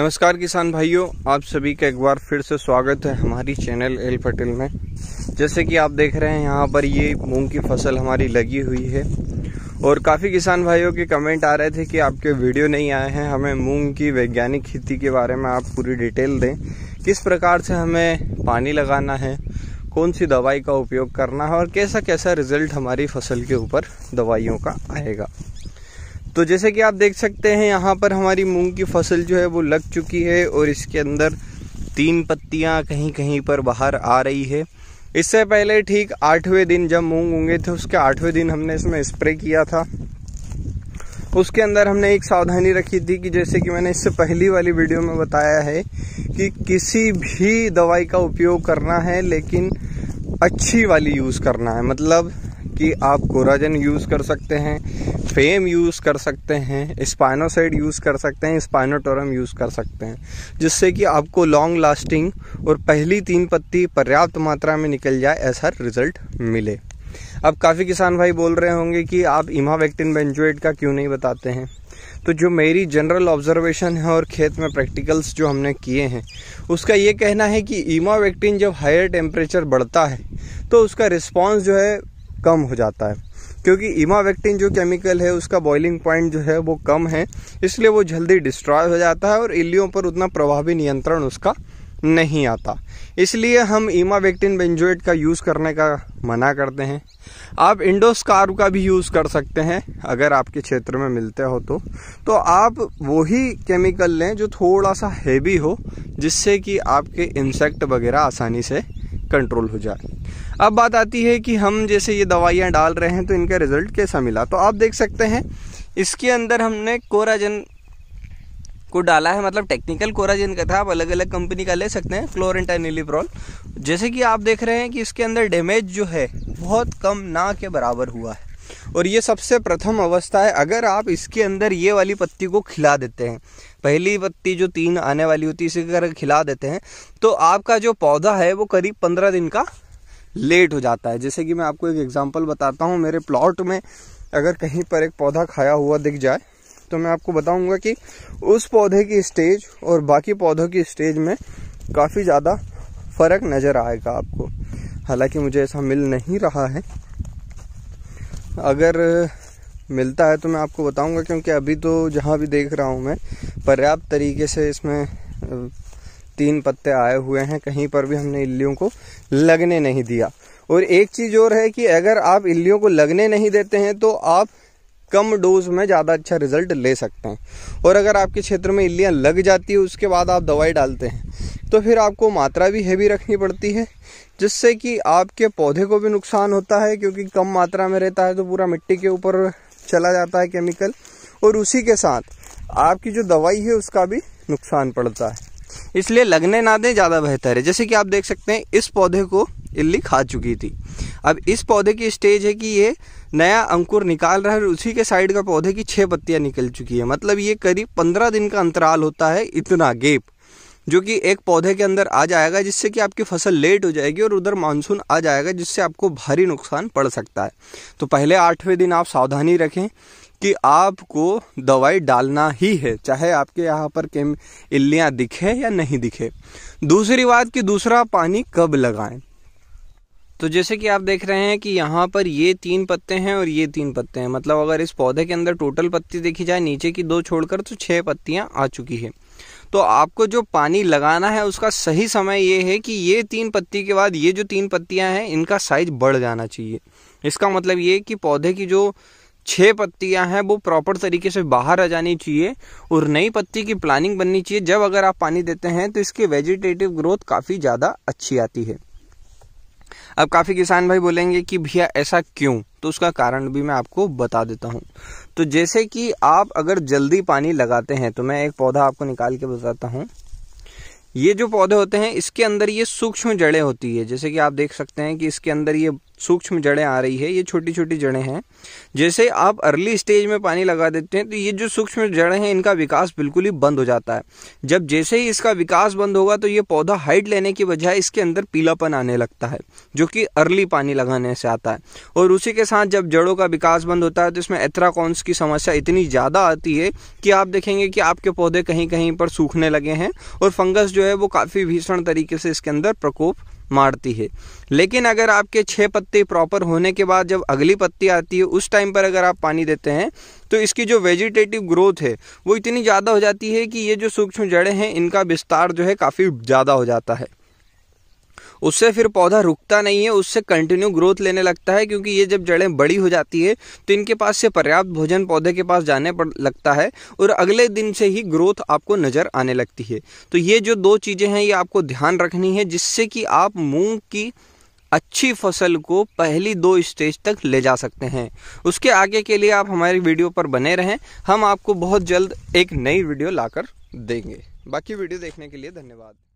नमस्कार किसान भाइयों आप सभी का एक बार फिर से स्वागत है हमारी चैनल एल पटेल में जैसे कि आप देख रहे हैं यहाँ पर ये मूंग की फसल हमारी लगी हुई है और काफ़ी किसान भाइयों के कमेंट आ रहे थे कि आपके वीडियो नहीं आए हैं हमें मूंग की वैज्ञानिक खेती के बारे में आप पूरी डिटेल दें किस प्रकार से हमें पानी लगाना है कौन सी दवाई का उपयोग करना है और कैसा कैसा रिजल्ट हमारी फसल के ऊपर दवाइयों का आएगा तो जैसे कि आप देख सकते हैं यहाँ पर हमारी मूंग की फसल जो है वो लग चुकी है और इसके अंदर तीन पत्तियाँ कहीं कहीं पर बाहर आ रही है इससे पहले ठीक आठवें दिन जब मूंग उगे थे उसके आठवें दिन हमने इसमें स्प्रे किया था उसके अंदर हमने एक सावधानी रखी थी कि जैसे कि मैंने इससे पहली वाली वीडियो में बताया है कि किसी भी दवाई का उपयोग करना है लेकिन अच्छी वाली यूज़ करना है मतलब कि आप कोराजन यूज़ कर सकते हैं फेम यूज़ कर सकते हैं स्पाइनोसाइड यूज़ कर सकते हैं स्पाइनोटोरम यूज़ कर सकते हैं जिससे कि आपको लॉन्ग लास्टिंग और पहली तीन पत्ती पर्याप्त मात्रा में निकल जाए ऐसा रिजल्ट मिले अब काफ़ी किसान भाई बोल रहे होंगे कि आप इमावेक्टिन बेंजोएट का क्यों नहीं बताते हैं तो जो मेरी जनरल ऑब्जर्वेशन है और खेत में प्रैक्टिकल्स जो हमने किए हैं उसका ये कहना है कि इमावेक्टिन जब हायर टेम्परेचर बढ़ता है तो उसका रिस्पॉन्स जो है कम हो जाता है क्योंकि इमावेक्टिन जो केमिकल है उसका बॉइलिंग पॉइंट जो है वो कम है इसलिए वो जल्दी डिस्ट्रॉय हो जाता है और इल्लियों पर उतना प्रभावी नियंत्रण उसका नहीं आता इसलिए हम इमावेक्टिन बेंजोएट का यूज़ करने का मना करते हैं आप इंडोस्कार का भी यूज़ कर सकते हैं अगर आपके क्षेत्र में मिलते हो तो तो आप वही केमिकल लें जो थोड़ा सा हैवी हो जिससे कि आपके इंसेक्ट वगैरह आसानी से कंट्रोल हो जाए अब बात आती है कि हम जैसे ये दवाइयाँ डाल रहे हैं तो इनका रिजल्ट कैसा मिला तो आप देख सकते हैं इसके अंदर हमने कोराजन को डाला है मतलब टेक्निकल कोराजिन का था आप अलग अलग कंपनी का ले सकते हैं फ्लोरेंटा नीलीप्रॉल जैसे कि आप देख रहे हैं कि इसके अंदर डैमेज जो है बहुत कम ना के बराबर हुआ है और ये सबसे प्रथम अवस्था है अगर आप इसके अंदर ये वाली पत्ती को खिला देते हैं पहली पत्ती जो तीन आने वाली होती है इसे अगर खिला देते हैं तो आपका जो पौधा है वो करीब पंद्रह दिन का लेट हो जाता है जैसे कि मैं आपको एक एग्जाम्पल बताता हूँ मेरे प्लॉट में अगर कहीं पर एक पौधा खाया हुआ दिख जाए तो मैं आपको बताऊंगा कि उस पौधे की स्टेज और बाकी पौधों की स्टेज में काफ़ी ज़्यादा फर्क नज़र आएगा आपको हालांकि मुझे ऐसा मिल नहीं रहा है अगर मिलता है तो मैं आपको बताऊंगा क्योंकि अभी तो जहाँ भी देख रहा हूँ मैं पर्याप्त तरीके से इसमें तीन पत्ते आए हुए हैं कहीं पर भी हमने इल्लियों को लगने नहीं दिया और एक चीज और है कि अगर आप इल्लियों को लगने नहीं देते हैं तो आप कम डोज में ज़्यादा अच्छा रिजल्ट ले सकते हैं और अगर आपके क्षेत्र में इल्लियाँ लग जाती है उसके बाद आप दवाई डालते हैं तो फिर आपको मात्रा भी हैवी रखनी पड़ती है जिससे कि आपके पौधे को भी नुकसान होता है क्योंकि कम मात्रा में रहता है तो पूरा मिट्टी के ऊपर चला जाता है केमिकल और उसी के साथ आपकी जो दवाई है उसका भी नुकसान पड़ता है इसलिए लगने ना दें ज़्यादा बेहतर है जैसे कि आप देख सकते हैं इस पौधे को इल्ली खा चुकी थी अब इस पौधे की स्टेज है कि ये नया अंकुर निकाल रहा है और उसी के साइड का पौधे की छः पत्तियाँ निकल चुकी है मतलब ये करीब पंद्रह दिन का अंतराल होता है इतना गेप जो कि एक पौधे के अंदर आ जाएगा जिससे कि आपकी फसल लेट हो जाएगी और उधर मानसून आ जाएगा जिससे आपको भारी नुकसान पड़ सकता है तो पहले आठवें दिन आप सावधानी रखें कि आपको दवाई डालना ही है चाहे आपके यहाँ पर केम इल्लियाँ दिखे या नहीं दिखे दूसरी बात कि दूसरा पानी कब लगाएं तो जैसे कि आप देख रहे हैं कि यहाँ पर ये तीन पत्ते हैं और ये तीन पत्ते हैं मतलब अगर इस पौधे के अंदर टोटल पत्ती देखी जाए नीचे की दो छोड़कर तो छः पत्तियाँ आ चुकी है तो आपको जो पानी लगाना है उसका सही समय ये है कि ये तीन पत्ती के बाद ये जो तीन पत्तियां हैं इनका साइज बढ़ जाना चाहिए इसका मतलब ये कि पौधे की जो छः पत्तियां हैं वो प्रॉपर तरीके से बाहर आ जानी चाहिए और नई पत्ती की प्लानिंग बननी चाहिए जब अगर आप पानी देते हैं तो इसकी वेजिटेटिव ग्रोथ काफ़ी ज़्यादा अच्छी आती है अब काफ़ी किसान भाई बोलेंगे कि भैया ऐसा क्यों तो उसका कारण भी मैं आपको बता देता हूँ तो जैसे कि आप अगर जल्दी पानी लगाते हैं तो मैं एक पौधा आपको निकाल के बताता हूँ ये जो पौधे होते हैं इसके अंदर ये सूक्ष्म जड़ें होती है जैसे कि आप देख सकते हैं कि इसके अंदर ये सूक्ष्म जड़ें आ रही है ये छोटी छोटी जड़ें हैं जैसे आप अर्ली स्टेज में पानी लगा देते हैं तो ये जो सूक्ष्म जड़ें हैं इनका विकास बिल्कुल ही बंद हो जाता है जब जैसे ही इसका विकास बंद होगा तो ये पौधा हाइट लेने की बजाय इसके अंदर पीलापन आने लगता है जो कि अर्ली पानी लगाने से आता है और उसी के साथ जब जड़ों का विकास बंद होता है तो इसमें एथ्राकॉन्स की समस्या इतनी ज़्यादा आती है कि आप देखेंगे कि आपके पौधे कहीं कहीं पर सूखने लगे हैं और फंगस जो है वो काफ़ी भीषण तरीके से इसके अंदर प्रकोप मारती है लेकिन अगर आपके छः पत्ते प्रॉपर होने के बाद जब अगली पत्ती आती है उस टाइम पर अगर आप पानी देते हैं तो इसकी जो वेजिटेटिव ग्रोथ है वो इतनी ज़्यादा हो जाती है कि ये जो सूक्ष्म जड़ें हैं इनका विस्तार जो है काफ़ी ज़्यादा हो जाता है उससे फिर पौधा रुकता नहीं है उससे कंटिन्यू ग्रोथ लेने लगता है क्योंकि ये जब जड़ें बड़ी हो जाती है तो इनके पास से पर्याप्त भोजन पौधे के पास जाने पर लगता है और अगले दिन से ही ग्रोथ आपको नज़र आने लगती है तो ये जो दो चीज़ें हैं ये आपको ध्यान रखनी है जिससे कि आप मूँग की अच्छी फसल को पहली दो स्टेज तक ले जा सकते हैं उसके आगे के लिए आप हमारी वीडियो पर बने रहें हम आपको बहुत जल्द एक नई वीडियो लाकर देंगे बाकी वीडियो देखने के लिए धन्यवाद